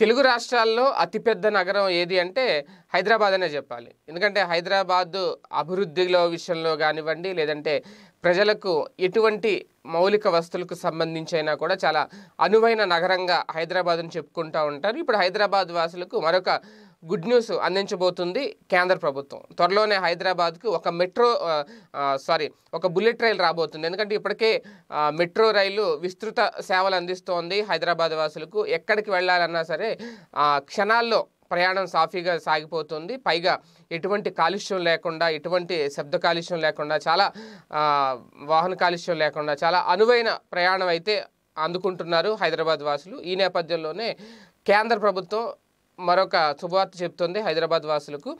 తెలుగు రాష్ట్రాల్లో అతిపెద్ద నగరం ఏది అంటే హైదరాబాద్ అనే చెప్పాలి ఎందుకంటే హైదరాబాదు అభివృద్ధిలో విషయంలో కానివ్వండి లేదంటే ప్రజలకు ఎటువంటి మౌలిక వస్తువులకు సంబంధించి అయినా కూడా చాలా అనువైన నగరంగా హైదరాబాద్ని చెప్పుకుంటూ ఉంటారు ఇప్పుడు హైదరాబాద్ వాసులకు మరొక గుడ్ న్యూస్ అందించబోతుంది కేంద్ర ప్రభుత్వం త్వరలోనే హైదరాబాద్కు ఒక మెట్రో సారీ ఒక బుల్లెట్ రైలు రాబోతుంది ఎందుకంటే ఇప్పటికే మెట్రో రైలు విస్తృత సేవలు అందిస్తోంది హైదరాబాద్ వాసులకు ఎక్కడికి వెళ్ళాలన్నా సరే క్షణాల్లో ప్రయాణం సాఫీగా సాగిపోతుంది పైగా ఎటువంటి కాలుష్యం లేకుండా ఎటువంటి శబ్ద కాలుష్యం లేకుండా చాలా వాహన కాలుష్యం లేకుండా చాలా అనువైన ప్రయాణం అయితే అందుకుంటున్నారు హైదరాబాద్ వాసులు ఈ నేపథ్యంలోనే కేంద్ర ప్రభుత్వం మరొక శుభవార్త చెప్తుంది హైదరాబాద్ వాసులకు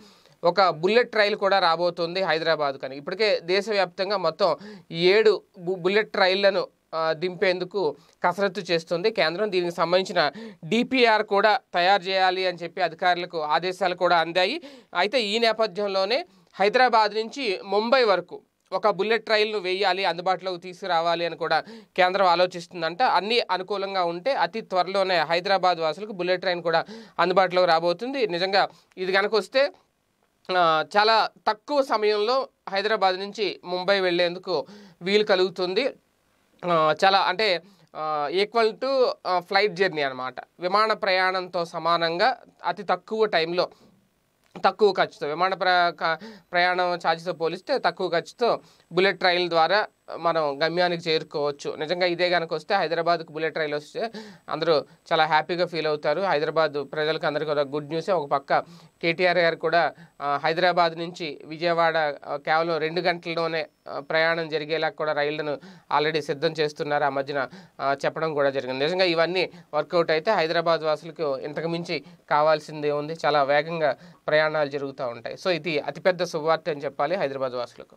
ఒక బుల్లెట్ ట్రైల్ కూడా రాబోతుంది హైదరాబాద్ కానీ ఇప్పటికే దేశవ్యాప్తంగా మొత్తం ఏడు బుల్లెట్ ట్రైళ్లను దింపేందుకు కసరత్తు చేస్తుంది కేంద్రం దీనికి సంబంధించిన డిపిఆర్ కూడా తయారు చేయాలి అని చెప్పి అధికారులకు ఆదేశాలు కూడా అందాయి అయితే ఈ నేపథ్యంలోనే హైదరాబాద్ నుంచి ముంబై వరకు ఒక బుల్లెట్ ట్రైల్ను వేయాలి అందుబాటులోకి తీసుకురావాలి అని కూడా కేంద్రం ఆలోచిస్తుందంట అన్ని అనుకూలంగా ఉంటే అతి త్వరలోనే హైదరాబాద్ వాసులకు బుల్లెట్ ట్రైన్ కూడా అందుబాటులోకి రాబోతుంది నిజంగా ఇది కనుక వస్తే చాలా తక్కువ సమయంలో హైదరాబాద్ నుంచి ముంబై వెళ్ళేందుకు వీలు కలుగుతుంది చాలా అంటే ఈక్వల్ టు ఫ్లైట్ జర్నీ అనమాట విమాన ప్రయాణంతో సమానంగా అతి తక్కువ టైంలో తక్కువ ఖర్చుతో విమాన ప్రయాణం ఛార్జీతో పోలిస్తే తక్కువ ఖర్చుతో బుల్లెట్ రైల్ ద్వారా మనం గమ్యానికి చేరుకోవచ్చు నిజంగా ఇదే కనుక వస్తే హైదరాబాద్కు బుల్లెట్ రైలు వస్తే అందరూ చాలా హ్యాపీగా ఫీల్ అవుతారు హైదరాబాద్ ప్రజలకు అందరికీ ఒక గుడ్ న్యూసే ఒక పక్క కేటీఆర్ గారు కూడా హైదరాబాద్ నుంచి విజయవాడ కేవలం రెండు గంటల్లోనే ప్రయాణం జరిగేలా కూడా రైళ్లను ఆల్రెడీ సిద్ధం చేస్తున్నారు ఆ మధ్యన చెప్పడం కూడా జరిగింది నిజంగా ఇవన్నీ వర్కౌట్ అయితే హైదరాబాద్ వాసులకు ఇంతకు మించి కావాల్సింది ఉంది చాలా వేగంగా ప్రయాణాలు జరుగుతూ ఉంటాయి సో ఇది అతిపెద్ద శుభవార్త అని చెప్పాలి హైదరాబాద్ వాసులకు